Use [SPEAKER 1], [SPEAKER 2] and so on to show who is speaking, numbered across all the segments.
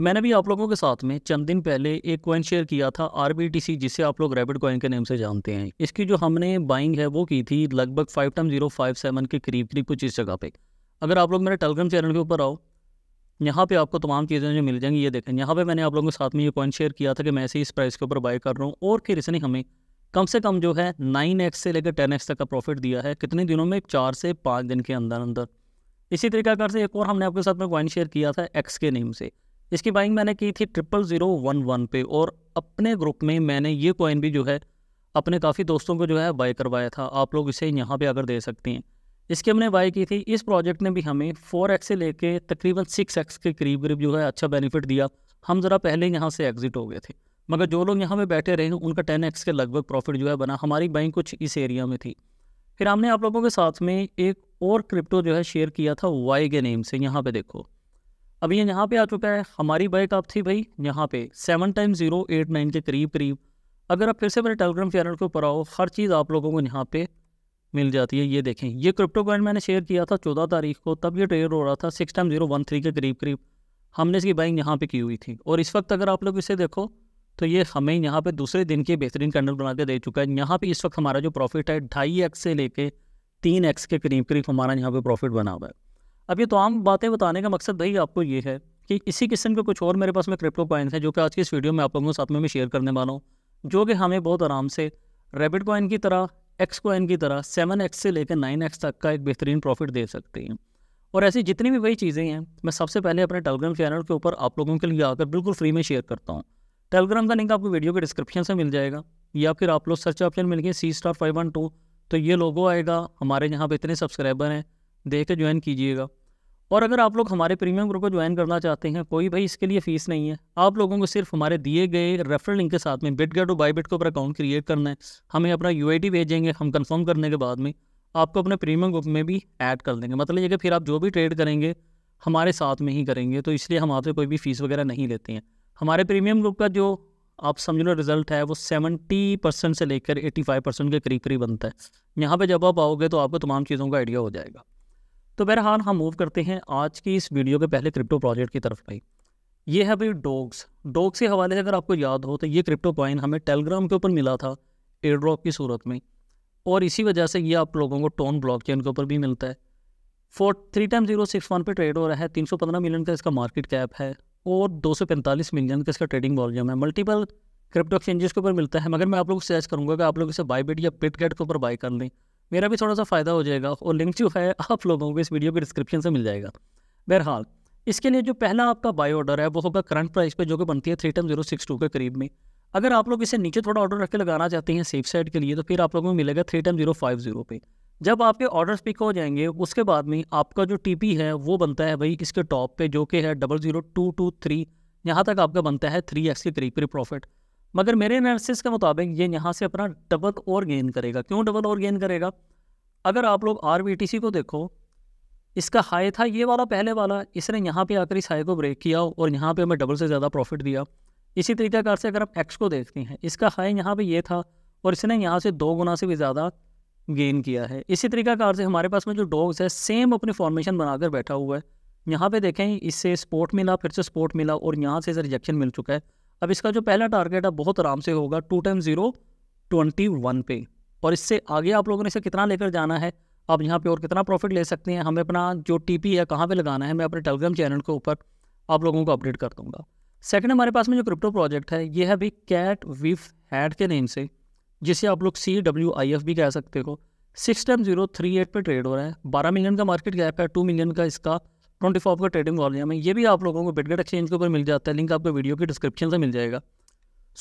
[SPEAKER 1] मैंने भी आप लोगों के साथ में चंद दिन पहले एक कॉइन शेयर किया था आर जिसे आप लोग रैपिड कॉइन के नेम से जानते हैं इसकी जो हमने बाइंग है वो की थी लगभग five time zero five seven के करीब करीब कुछ इस जगह पे अगर आप लोग मेरे टेलीग्राम चैनल के ऊपर आओ यहाँ पे आपको तमाम चीज़ें जो मिल जाएंगी ये देखें यहाँ पे मैंने आप लोगों के साथ में ये कॉइन शेयर किया था कि मैं ऐसे इस प्राइस के ऊपर बाय कर रहा हूँ और फिर इसने हमें कम से कम जो है नाइन एक्स से लेकर टेन एक्स तक का प्रॉफिट दिया है कितने दिनों में चार से पाँच दिन के अंदर अंदर इसी तरीका से एक और हमने आपके साथ में कॉइन शेयर किया था एक्स के नेम से इसकी बाइंग मैंने की थी ट्रिपल ज़ीरो वन वन पे और अपने ग्रुप में मैंने ये कॉइन भी जो है अपने काफ़ी दोस्तों को जो है बाय करवाया था आप लोग इसे यहाँ पे आकर दे सकते हैं इसकी हमने बाई की थी इस प्रोजेक्ट ने भी हमें फोर एक्स से लेके तकरीबन सिक्स एक्स के करीब करीब जो है अच्छा बेनिफिट दिया हम ज़रा पहले यहाँ से एग्ज़िट हो गए थे मगर जो लोग यहाँ पर बैठे रहे उनका टेन एक्स के लगभग प्रॉफिट जो है बना हमारी बाइंग कुछ इस एरिया में थी फिर हमने आप लोगों के साथ में एक और क्रिप्टो जो है शेयर किया था वाई के नेम से यहाँ पर देखो अब ये यहाँ पे आ चुका है हमारी बाइक आप थी भाई यहाँ पे seven time zero eight nine के करीब करीब अगर आप फिर से मेरे टेलीग्राम चैनल के ऊपर आओ हर चीज़ आप लोगों को यहाँ पे मिल जाती है ये देखें ये क्रिप्टो कॉइन मैंने शेयर किया था चौदह तारीख को तब ये ट्रेड हो रहा था six time zero one three के करीब करीब हमने इसकी बाइंग यहाँ पे की हुई थी और इस वक्त अगर आप लोग इसे देखो तो ये हमें यहाँ पे दूसरे दिन के बेहतरीन कैंडल बना के दे चुका है यहाँ पे इस वक्त हमारा जो प्रॉफिट है ढाई एक्स से लेके तीन एक्स के करीब करीब हमारा यहाँ पर प्रॉफिट बना हुआ है अब ये तो आम बातें बताने का मकसद भाई आपको ये है कि इसी किस्म के कुछ और मेरे पास में क्रिप्टो कॉइन्स हैं जो कि आज की इस वीडियो में आप लोगों के साथ में शेयर करने वाला हूँ जो कि हमें बहुत आराम से रेबिट कॉइन की तरह एक्स कॉइन की तरह सेवन एक्स से लेकर नाइन एक्स तक का एक बेहतरीन प्रॉफिट दे सकते हैं और ऐसी जितनी भी वही चीज़ें हैं मैं सबसे पहले अपने टेलीग्राम चैनल के ऊपर आप लोगों के लिए आकर बिल्कुल फ्री में शेयर करता हूँ टेलीग्राम का लिंक आपको वीडियो के डिस्क्रिप्शन से मिल जाएगा या फिर आप लोग सर्च ऑप्शन मिल गए C star five one two तो ये लोगो आएगा हमारे यहाँ पर इतने सब्सक्राइबर हैं देख के ज्वाइन कीजिएगा और अगर आप लोग हमारे प्रीमियम ग्रुप को ज्वाइन करना चाहते हैं कोई भाई इसके लिए फ़ीस नहीं है आप लोगों को सिर्फ हमारे दिए गए रेफरल लिंक के साथ में बिट गेट और बाई बिट को अपना अकाउंट क्रिएट करना है हमें अपना यू भेजेंगे हम कन्फर्म करने के बाद में आपको अपने प्रीमियम ग्रुप में भी ऐड कर देंगे मतलब ये कि फिर आप जो भी ट्रेड करेंगे हमारे साथ में ही करेंगे तो इसलिए हम आपसे कोई भी फ़ीस वगैरह नहीं लेते हैं हमारे प्रीमियम ग्रुप का जो आप समझ लो रिज़ल्ट है वो सेवेंटी परसेंट से लेकर एटी फाइव परसेंट के करीब करीब बनता है यहाँ पे जब आप आओगे तो आपको तमाम चीज़ों का आइडिया हो जाएगा तो बहरहाल हम मूव करते हैं आज की इस वीडियो के पहले क्रिप्टो प्रोजेक्ट की तरफ भाई ये है भाई डोग्स डोग्स के हवाले से अगर आपको याद हो तो ये क्रिप्टो कॉइन हमें टेलीग्राम के ऊपर मिला था एयरड्रॉप की सूरत में और इसी वजह से ये आप लोगों को टोन ब्लॉक चेन के ऊपर भी मिलता है four three time zero six one पर ट्रेड हो रहा है तीन सौ पंद्रह मिलियन का इसका मार्केट कैप है और दो सौ पैंतालीस मिलियन का इसका ट्रेडिंग वॉल्यूम है मल्टीपल क्रिप्टो एक्सचेंजेस के ऊपर मिलता है मगर मैं आप लोग को सजेस्ट करूँगा कि आप लोग इसे बिट या पिट गेट के ऊपर बाई कर लें मेरा भी थोड़ा सा फ़ायदा हो जाएगा और लिंक जो है आप लोगों को इस वीडियो के डिस्क्रिप्शन से मिल जाएगा बहरहाल इसके लिए जो पहला आपका बाय ऑर्डर है वो होगा करंट प्राइस पे जो कि बनती है three ton zero six two के करीब में अगर आप लोग इसे नीचे थोड़ा ऑर्डर रख के लगाना चाहते हैं सेफ साइड के लिए तो फिर आप लोगों को मिलेगा three ton zero five zero पे जब आपके ऑर्डर्स पिक हो जाएंगे उसके बाद में आपका जो पी है वो बनता है भाई इसके टॉप पे जो कि है double zero two two three यहाँ तक आपका बनता है थ्री एक्स के करीब करीब प्रॉफिट मगर मेरे एनालिसिस के मुताबिक ये यहाँ से अपना डबल और गेन करेगा क्यों डबल और गेन करेगा अगर आप लोग आर को देखो इसका हाई था ये वाला पहले वाला इसने यहाँ पे आकर इस हाई को ब्रेक किया और यहाँ पे हमें डबल से ज़्यादा प्रॉफिट दिया इसी तरीक़ाकार से अगर आप एक्स को देखते हैं इसका हाई यहाँ पे ये था और इसने यहाँ से दो गुना से भी ज़्यादा गेन किया है इसी तरीक़ाकार से हमारे पास में जो डॉग्स है सेम अपनी फॉर्मेशन बनाकर बैठा हुआ है यहाँ पर देखें इससे स्पोर्ट मिला फिर से स्पोर्ट मिला और यहाँ से इसे रिजेक्शन मिल चुका है अब इसका जो पहला टारगेट है बहुत आराम से होगा two time zero twenty one पे और इससे आगे आप लोगों ने इसे कितना लेकर जाना है आप यहाँ पे और कितना प्रॉफिट ले सकते हैं हमें अपना जो टीपी है कहाँ पे लगाना है मैं अपने टेलीग्राम चैनल के ऊपर आप लोगों को अपडेट कर दूँगा सेकेंड हमारे पास में जो क्रिप्टो प्रोजेक्ट है ये है भी कैट विफ हैड के नेम से जिसे आप लोग सी डब्ल्यू आई एफ भी कह सकते हो six time zero three eight पर ट्रेड हो रहा है बारह मिलियन का मार्केट गैप है टू मिलियन का इसका ट्वेंटी फोर का ट्रेडिंग वॉल्यूम है ये भी आप लोगों को बिटगेट एक्सचेंज के ऊपर मिल जाता है लिंक आपको वीडियो की डिस्क्रिप्शन से मिल जाएगा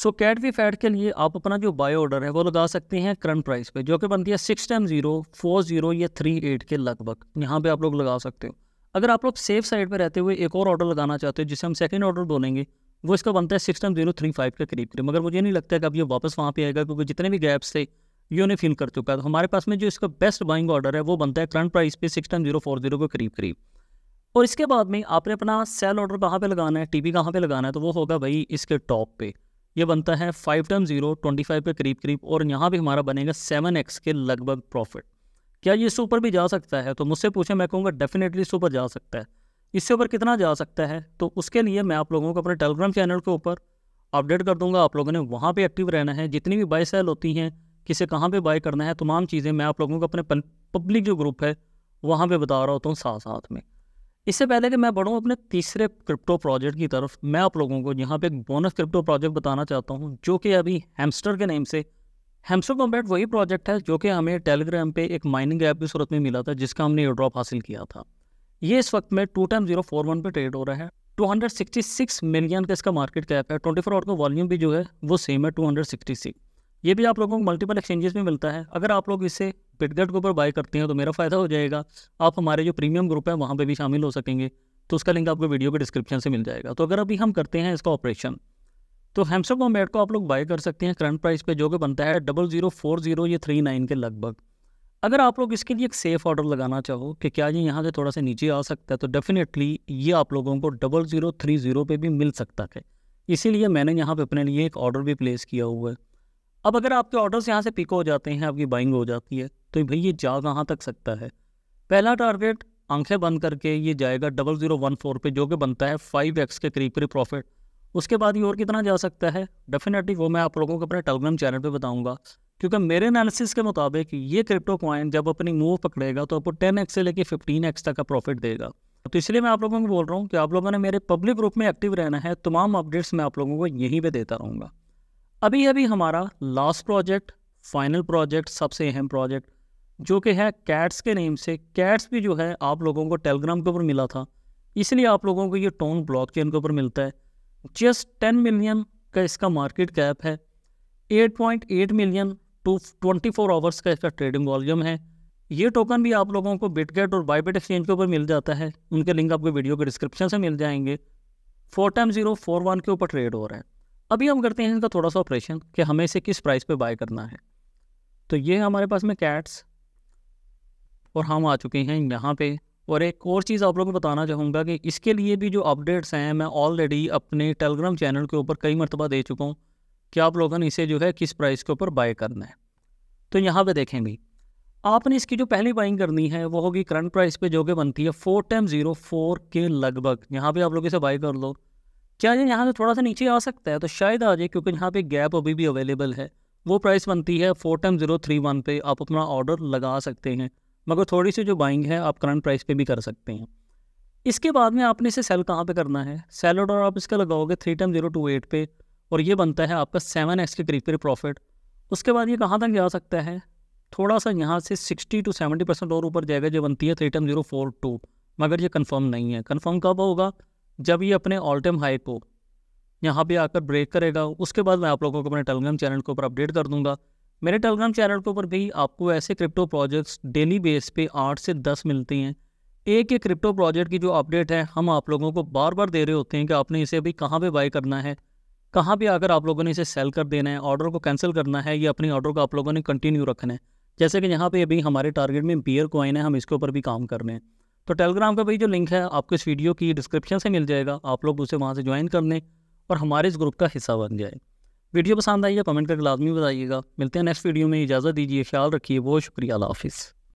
[SPEAKER 1] सो कैट वी फैट के लिए आप अपना जो बाय ऑर्डर है वो लगा सकते हैं करंट प्राइस पे जो कि बनती है six time zero four zero या थ्री एट के लगभग यहाँ पे आप लोग लगा सकते हो अगर आप लोग सेफ साइड पे रहते हुए एक और ऑर्डर लगाना चाहते हो जिसे हम सेकंड ऑर्डर बोलेंगे वो इसका बनता है six time zero three five के करीब करीब मगर मुझे नहीं लगता है कि अब ये वापस वहाँ पर आएगा क्योंकि जितने भी गैप्स थे ये उन्हें फिल कर चुका है तो हमारे पास में जो इसका बेस्ट बाइंग ऑर्डर है वो बनता है करंट प्राइस पे six time zero four zero के करीब करीब और इसके बाद में आपने अपना सेल ऑर्डर कहाँ पे लगाना है वी कहाँ पे लगाना है तो वो होगा भाई इसके टॉप पे ये बनता है five time zero twenty five के करीब करीब और यहाँ भी हमारा बनेगा सेवन एक्स के लगभग प्रॉफिट क्या ये इससे ऊपर भी जा सकता है तो मुझसे पूछे मैं कहूँगा डेफिनेटली इससे ऊपर जा सकता है इससे ऊपर कितना जा सकता है तो उसके लिए मैं आप लोगों को अपने टेलीग्राम चैनल के ऊपर अपडेट कर दूंगा आप लोगों ने वहाँ पर एक्टिव रहना है जितनी भी बाई सेल होती हैं किसे कहाँ पर बाई करना है तमाम चीज़ें मैं आप लोगों को अपने पब्लिक जो ग्रुप है वहाँ पर बता रहा होता हूँ साथ साथ में इससे पहले कि मैं बढ़ूँ अपने तीसरे क्रिप्टो प्रोजेक्ट की तरफ मैं आप लोगों को यहाँ पे एक बोनस क्रिप्टो प्रोजेक्ट बताना चाहता हूँ जो कि अभी हेमस्टर के नेम से हेमस्टर कॉम्पैक्ट वही प्रोजेक्ट है जो कि हमें टेलीग्राम पे एक माइनिंग ऐप की सूरत में मिला था जिसका हमने एयर ड्रॉप हासिल किया था ये इस वक्त में two time zero four one पर ट्रेड हो रहा है two hundred sixty six million का इसका मार्केट कैप है ट्वेंटी फोर आवर का वॉल्यूम भी जो है वो सेम है टू हंड्रेड सिक्सटी सिक्स ये भी आप लोगों को मल्टीपल एक्सचेंजेस में मिलता है अगर आप लोग इसे पिटगट के ऊपर बाय करते हैं तो मेरा फ़ायदा हो जाएगा आप हमारे जो प्रीमियम ग्रुप है वहाँ पर भी शामिल हो सकेंगे तो उसका लिंक आपको वीडियो के डिस्क्रिप्शन से मिल जाएगा तो अगर अभी हम करते हैं इसका ऑपरेशन तो हेम्सर कॉम्बैट को आप लोग बाय कर सकते हैं करंट प्राइस पे जो कि बनता है डबल जीरो फोर जीरो या थ्री नाइन के लगभग अगर आप लोग इसके लिए एक सेफ ऑर्डर लगाना चाहो कि क्या ये यहाँ से थोड़ा सा नीचे आ सकता है तो डेफिनेटली ये आप लोगों को डबल ज़ीरो थ्री ज़ीरो पर भी मिल सकता है इसीलिए मैंने यहाँ पर अपने लिए एक ऑर्डर भी प्लेस किया हुआ है अब अगर आपके ऑर्डर्स यहाँ से पिक हो जाते हैं आपकी बाइंग हो जाती है तो भाई ये जा कहाँ तक सकता है पहला टारगेट आंखें बंद करके ये जाएगा डबल ज़ीरो वन फोर पर जो कि बनता है फाइव एक्स के करीब करीब प्रॉफिट उसके बाद ये और कितना जा सकता है डेफिनेटली वो मैं आप लोगों को अपने टेलीग्राम चैनल पे बताऊंगा क्योंकि मेरे एनालिसिस के मुताबिक ये क्रिप्टो क्वाइन जब अपनी मूव पकड़ेगा तो आपको टेन एक्स से लेकर फिफ्टीन एक्स तक का प्रॉफिट देगा तो इसलिए मैं आप लोगों को बोल रहा हूँ कि आप लोगों ने मेरे पब्लिक ग्रुप में एक्टिव रहना है तमाम अपडेट्स मैं आप लोगों को यहीं पर देता रहूँगा अभी अभी हमारा लास्ट प्रोजेक्ट फाइनल प्रोजेक्ट सबसे अहम प्रोजेक्ट जो कि है कैट्स के नेम से कैट्स भी जो है आप लोगों को टेलीग्राम के ऊपर मिला था इसलिए आप लोगों को ये टोन ब्लॉक चेन के ऊपर मिलता है जस्ट टेन मिलियन का इसका मार्केट कैप है 8.8 मिलियन टू 24 आवर्स का इसका ट्रेडिंग वॉल्यूम है ये टोकन भी आप लोगों को बिटगेट और बाईबेट एक्सचेंज के ऊपर मिल जाता है उनके लिंक आपको वीडियो के डिस्क्रिप्शन से मिल जाएंगे four time zero four one के ऊपर ट्रेड हो रहा है अभी हम करते हैं इनका थोड़ा सा ऑपरेशन कि हमें इसे किस प्राइस पे बाय करना है तो ये हमारे पास में कैट्स और हम आ चुके हैं यहाँ पे और एक और चीज़ आप लोगों को बताना चाहूँगा कि इसके लिए भी जो अपडेट्स हैं मैं ऑलरेडी अपने टेलीग्राम चैनल के ऊपर कई मरतबा दे चुका हूँ कि आप लोगों ने इसे जो है किस प्राइस के ऊपर बाय करना है तो यहाँ पर देखेंगे आपने इसकी जो पहली बाइंग करनी है वो होगी करंट प्राइस पे जो कि बनती है फोर टाइम जीरो फोर के लगभग यहाँ पे आप लोग इसे बाई कर लो क्या ये यहाँ से थोड़ा सा नीचे आ सकता है तो शायद आ जाए क्योंकि यहाँ पे गैप अभी भी अवेलेबल है वो प्राइस बनती है four time zero three one पे आप अपना ऑर्डर लगा सकते हैं मगर थोड़ी सी जो बाइंग है आप करंट प्राइस पे भी कर सकते हैं इसके बाद में आपने इसे सेल कहाँ पे करना है सेल ऑर्डर आप इसका लगाओगे three time zero two eight पे और ये बनता है आपका सेवन एक्स के करीब पर प्रॉफिट उसके बाद ये कहाँ तक जा सकता है थोड़ा सा यहाँ से सिक्सटी टू सेवेंटी परसेंट और ऊपर जाएगा जो बनती है three time zero four two मगर ये कन्फर्म नहीं है कन्फर्म कब होगा जब ये अपने ऑल टाइम हाई को यहाँ पे आकर ब्रेक करेगा उसके बाद मैं आप लोगों को अपने टेलीग्राम चैनल के ऊपर अपडेट कर दूंगा मेरे टेलीग्राम चैनल के ऊपर भी आपको ऐसे क्रिप्टो प्रोजेक्ट्स डेली बेस पे आठ से दस मिलती हैं एक एक क्रिप्टो प्रोजेक्ट की जो अपडेट है हम आप लोगों को बार बार दे रहे होते हैं कि आपने इसे अभी कहाँ पे बाई करना है कहाँ पे आकर आप लोगों ने इसे सेल कर देना है ऑर्डर को कैंसिल करना है या अपनी ऑर्डर को आप लोगों ने कंटिन्यू रखना है जैसे कि यहाँ पर अभी हमारे टारगेट में बियर कोइन है हम इसके ऊपर भी काम कर रहे हैं तो टेलीग्राम का भाई जो लिंक है आपको इस वीडियो की डिस्क्रिप्शन से मिल जाएगा आप लोग उसे वहाँ से ज्वाइन कर लें और हमारे इस ग्रुप का हिस्सा बन जाए वीडियो पसंद आई है कमेंट करके लाजमी बताइएगा मिलते हैं नेक्स्ट वीडियो में इजाज़त दीजिए ख्याल रखिए बहुत शुक्रिया अला हाफिज़